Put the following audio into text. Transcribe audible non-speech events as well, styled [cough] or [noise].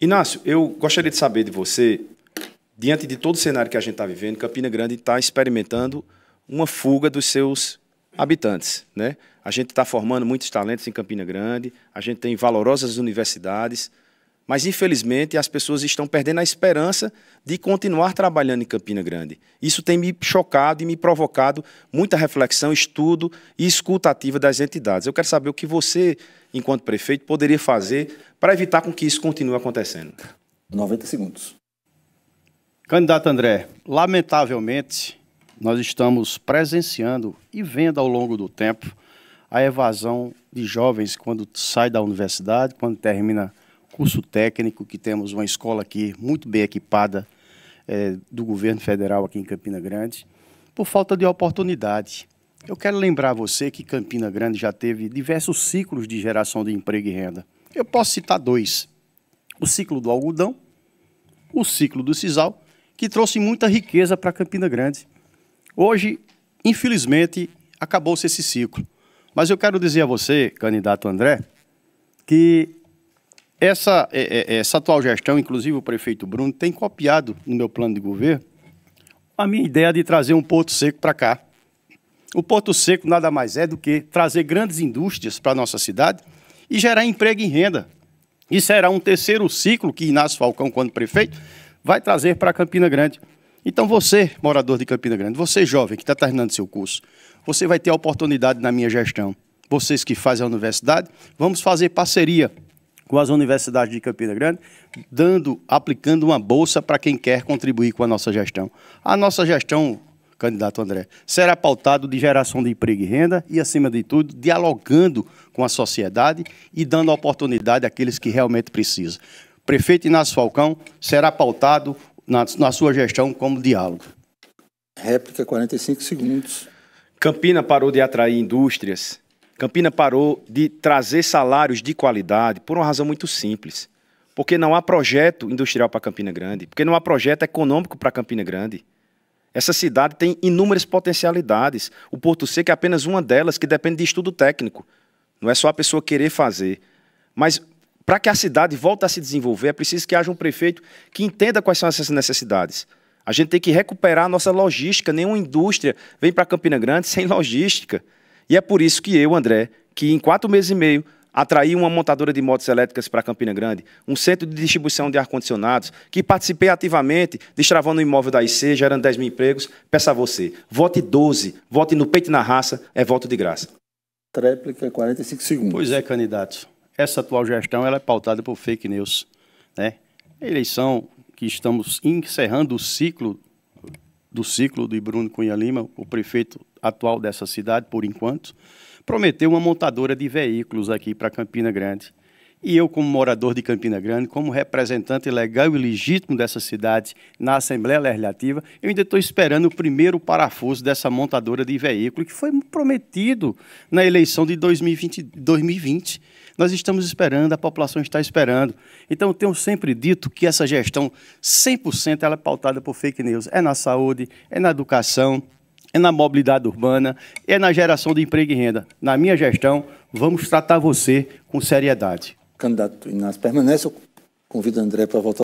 Inácio, eu gostaria de saber de você, diante de todo o cenário que a gente está vivendo, Campina Grande está experimentando uma fuga dos seus habitantes. Né? A gente está formando muitos talentos em Campina Grande, a gente tem valorosas universidades. Mas, infelizmente, as pessoas estão perdendo a esperança de continuar trabalhando em Campina Grande. Isso tem me chocado e me provocado muita reflexão, estudo e escuta ativa das entidades. Eu quero saber o que você, enquanto prefeito, poderia fazer para evitar com que isso continue acontecendo. 90 segundos. Candidato André, lamentavelmente, nós estamos presenciando e vendo ao longo do tempo a evasão de jovens quando sai da universidade, quando termina curso técnico, que temos uma escola aqui muito bem equipada é, do governo federal aqui em Campina Grande, por falta de oportunidade. Eu quero lembrar você que Campina Grande já teve diversos ciclos de geração de emprego e renda. Eu posso citar dois: o ciclo do algodão, o ciclo do sisal, que trouxe muita riqueza para Campina Grande. Hoje, infelizmente, acabou-se esse ciclo. Mas eu quero dizer a você, candidato André, que essa, é, é, é, essa atual gestão, inclusive o prefeito Bruno, tem copiado no meu plano de governo a minha ideia de trazer um porto seco para cá. O porto seco nada mais é do que trazer grandes indústrias para a nossa cidade e gerar emprego e renda. Isso era um terceiro ciclo que Inácio Falcão, quando prefeito, vai trazer para Campina Grande. Então você, morador de Campina Grande, você jovem que está terminando seu curso, você vai ter a oportunidade na minha gestão. Vocês que fazem a universidade, vamos fazer parceria com as universidades de Campina Grande, dando, aplicando uma bolsa para quem quer contribuir com a nossa gestão. A nossa gestão, candidato André, será pautado de geração de emprego e renda e, acima de tudo, dialogando com a sociedade e dando oportunidade àqueles que realmente precisam. Prefeito Inácio Falcão será pautado na, na sua gestão como diálogo. Réplica, 45 segundos. Campina parou de atrair indústrias Campina parou de trazer salários de qualidade por uma razão muito simples. Porque não há projeto industrial para Campina Grande, porque não há projeto econômico para Campina Grande. Essa cidade tem inúmeras potencialidades. O Porto Seco é apenas uma delas, que depende de estudo técnico. Não é só a pessoa querer fazer. Mas para que a cidade volte a se desenvolver, é preciso que haja um prefeito que entenda quais são essas necessidades. A gente tem que recuperar a nossa logística. Nenhuma indústria vem para Campina Grande [laughs] sem logística. E é por isso que eu, André, que em quatro meses e meio atraí uma montadora de motos elétricas para Campina Grande, um centro de distribuição de ar-condicionados, que participei ativamente, destravando o imóvel da IC, gerando 10 mil empregos. Peço a você, vote 12, vote no peito e na raça, é voto de graça. Tréplica, 45 segundos. Pois é, candidato. Essa atual gestão ela é pautada por fake news. Né? Eleição que estamos encerrando o ciclo do ciclo de Bruno Cunha Lima, o prefeito atual dessa cidade, por enquanto, prometeu uma montadora de veículos aqui para Campina Grande. E eu, como morador de Campina Grande, como representante legal e legítimo dessa cidade na Assembleia Legislativa, eu ainda estou esperando o primeiro parafuso dessa montadora de veículo que foi prometido na eleição de 2020. 2020. Nós estamos esperando, a população está esperando. Então, eu tenho sempre dito que essa gestão 100% ela é pautada por fake news. É na saúde, é na educação, é na mobilidade urbana, é na geração de emprego e renda. Na minha gestão, vamos tratar você com seriedade candidato Inácio permanece, eu convido o André para voltar